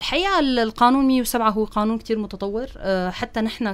الحقيقه القانون 107 هو قانون كتير متطور آه، حتى نحن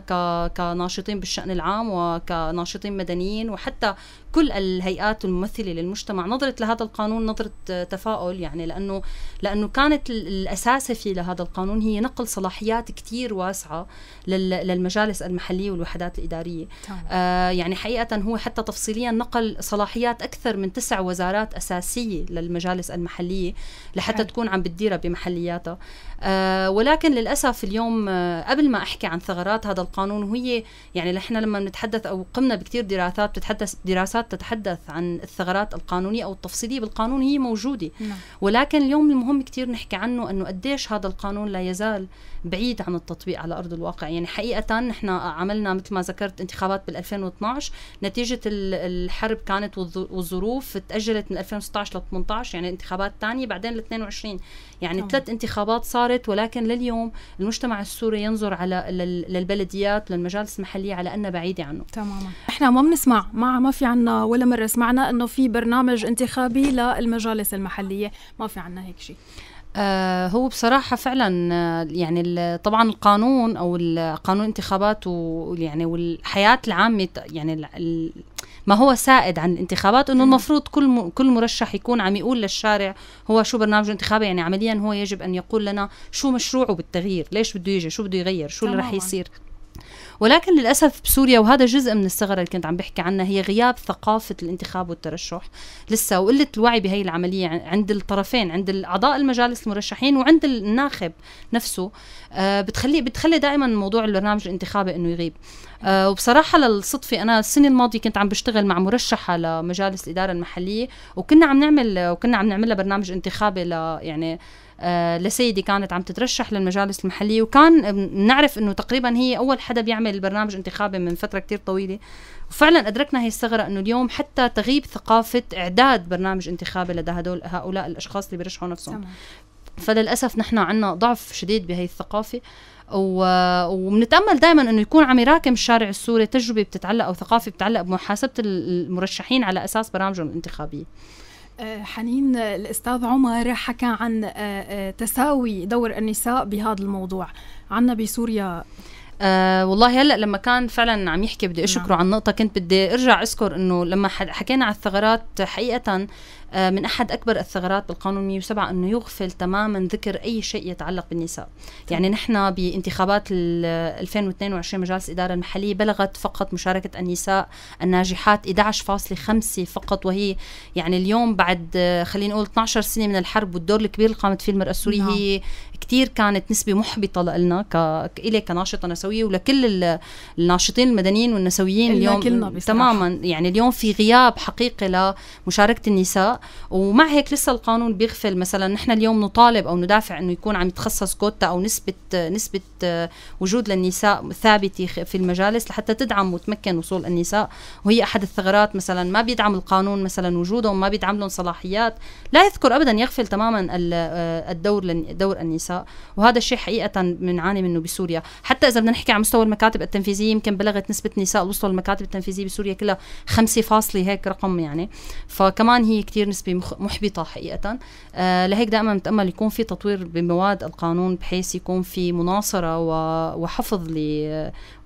كناشطين بالشان العام وكناشطين مدنيين وحتى كل الهيئات الممثله للمجتمع نظرت لهذا القانون نظره تفاؤل يعني لانه لانه كانت الاساسه في لهذا القانون هي نقل صلاحيات كتير واسعه للمجالس المحليه والوحدات الاداريه آه يعني حقيقه هو حتى تفصيليا نقل صلاحيات اكثر من تسع وزارات اساسيه للمجالس المحليه لحتى تكون عم بتديرها بمحلياتها آه، ولكن للاسف اليوم آه، قبل ما احكي عن ثغرات هذا القانون وهي يعني نحن لما بنتحدث او قمنا بكثير دراسات بتتحدث دراسات تتحدث عن الثغرات القانونيه او التفصيليه بالقانون هي موجوده نعم. ولكن اليوم المهم كثير نحكي عنه انه قديش هذا القانون لا يزال بعيد عن التطبيق على ارض الواقع يعني حقيقه نحن عملنا مثل ما ذكرت انتخابات بال2012 نتيجه الحرب كانت والظروف تاجلت من 2016 ل 18 يعني انتخابات ثانيه بعدين ل 22 يعني ثلاث نعم. انتخابات صار صارت ولكن لليوم المجتمع السوري ينظر على للبلديات للمجالس المحليه على انها بعيده عنه تماما احنا ما بنسمع ما ما في عنا ولا مره سمعنا انه في برنامج انتخابي للمجالس المحليه ما في عنا هيك شيء آه، هو بصراحة فعلا آه، يعني طبعا القانون أو قانون الانتخابات ويعني والحياة العامة يعني ما هو سائد عن الانتخابات انه المفروض كل كل مرشح يكون عم يقول للشارع هو شو برنامجه الانتخابي يعني عمليا هو يجب ان يقول لنا شو مشروعه بالتغيير ليش بده يجي شو بده يغير شو اللي رح يصير ولكن للأسف بسوريا وهذا جزء من الثغرة اللي كنت عم بحكي عنها هي غياب ثقافة الانتخاب والترشح لسه وقلة الوعي بهي العملية عند الطرفين عند أعضاء المجالس المرشحين وعند الناخب نفسه آه، بتخلي بتخلي دائما موضوع البرنامج الانتخابي انه يغيب آه، وبصراحة للصدفة أنا السنة الماضية كنت عم بشتغل مع مرشحة لمجالس الإدارة المحلية وكنا عم نعمل وكنا عم نعمل لها برنامج انتخابي ل يعني آه، لسيدي كانت عم تترشح للمجالس المحليه وكان نعرف انه تقريبا هي اول حدا بيعمل برنامج انتخابي من فتره كتير طويله وفعلا ادركنا هي الثغره انه اليوم حتى تغيب ثقافه اعداد برنامج انتخابي لدى هدول هؤلاء الاشخاص اللي بيرشحوا نفسهم تمام. فللاسف نحن عندنا ضعف شديد بهي الثقافه وبنتامل دائما انه يكون عم يراكم الشارع السوري تجربه بتتعلق او ثقافه بتتعلق بمحاسبه المرشحين على اساس برامجهم الانتخابيه آه، حنين آه، الأستاذ عمر حكى عن آه، تساوي دور النساء بهذا الموضوع عنا بسوريا أه والله هلا لما كان فعلا عم يحكي بدي اشكره نعم. عن نقطه كنت بدي ارجع اذكر انه لما حكينا على الثغرات حقيقه آه، من أحد أكبر الثغرات بالقانون 107 أنه يغفل تماما ذكر أي شيء يتعلق بالنساء طيب. يعني نحن بانتخابات 2022 مجالس الإدارة المحلية بلغت فقط مشاركة النساء الناجحات 11.5 فقط وهي يعني اليوم بعد آه، خلينا نقول 12 سنة من الحرب والدور الكبير اللي قامت فيه المرأة السورية نعم. هي كثير كانت نسبة محبطة لنا ك... إلي كناشطة نسوية ولكل الناشطين المدنيين والنسويين اليوم تماما يعني اليوم في غياب حقيقي لمشاركة النساء ومع هيك لسه القانون بيغفل مثلا نحن اليوم نطالب او ندافع انه يكون عم يتخصص كوتا او نسبه نسبه آه، وجود للنساء ثابته في المجالس لحتى تدعم وتمكن وصول النساء وهي احد الثغرات مثلا ما بيدعم القانون مثلا وجودهم ما بيدعم لهم صلاحيات لا يذكر ابدا يغفل تماما آه، الدور دور النساء وهذا الشيء حقيقه بنعاني من منه بسوريا حتى اذا بدنا نحكي على مستوى المكاتب التنفيذيه يمكن بلغت نسبه نساء وصلوا المكاتب التنفيذيه بسوريا كلها 5 فاصلة هيك رقم يعني فكمان هي كثير كثير نسبة محبطة حقيقة آه، لهيك دائما نتأمل يكون في تطوير بمواد القانون بحيث يكون في مناصرة وحفظ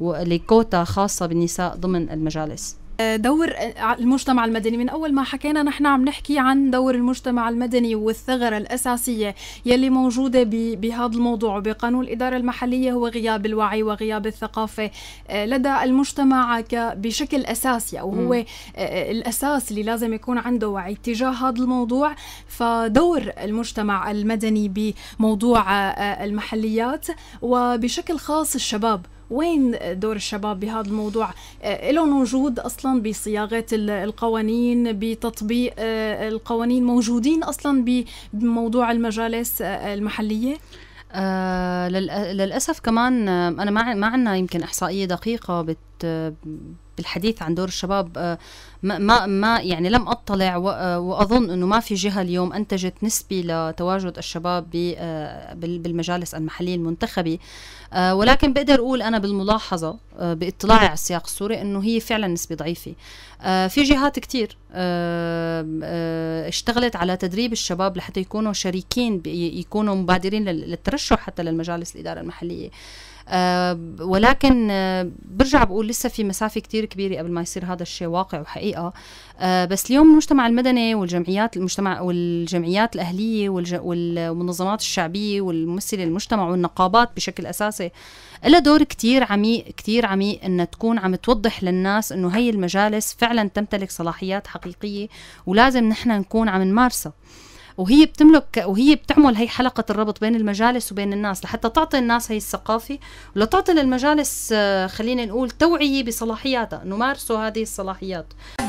لكوتا خاصة بالنساء ضمن المجالس دور المجتمع المدني من أول ما حكينا نحن عم نحكي عن دور المجتمع المدني والثغرة الأساسية يلي موجودة بهذا الموضوع بقانون الإدارة المحلية هو غياب الوعي وغياب الثقافة آه، لدى المجتمع بشكل أساسي أو هو آه، الأساس اللي لازم يكون عنده وعي تجاه هذا الموضوع فدور المجتمع المدني بموضوع آه، المحليات وبشكل خاص الشباب وين دور الشباب بهذا الموضوع آه، لهم وجود اصلا بصياغه القوانين بتطبيق آه، القوانين موجودين اصلا بموضوع المجالس آه، المحليه آه للاسف كمان انا ما ما عندنا يمكن احصائيه دقيقه بت بالحديث عن دور الشباب آه، ما ما يعني لم اطلع آه، واظن انه ما في جهه اليوم انتجت نسبي لتواجد الشباب آه، بالمجالس المحليه المنتخبه ولكن بقدر اقول انا بالملاحظه باطلاعي على السياق السوري انه هي فعلا نسبه ضعيفه في جهات كثير اشتغلت على تدريب الشباب لحتى يكونوا شريكين يكونوا مبادرين للترشح حتى للمجالس الاداره المحليه آه، ولكن آه، برجع بقول لسه في مسافة كتير كبيرة قبل ما يصير هذا الشيء واقع وحقيقة آه، بس اليوم المجتمع المدني والجمعيات المجتمع والجمعيات الأهلية والمنظمات الشعبية والممثلة المجتمع والنقابات بشكل أساسي لها دور كتير عميق كتير عميق انها تكون عم توضح للناس انه هي المجالس فعلا تمتلك صلاحيات حقيقية ولازم نحن نكون عم نمارسها وهي بتملك وهي بتعمل هي حلقه الربط بين المجالس وبين الناس لحتى تعطي الناس هي الثقافه ولتعطي للمجالس آه، خلينا نقول توعيه بصلاحياتها نمارسوا هذه الصلاحيات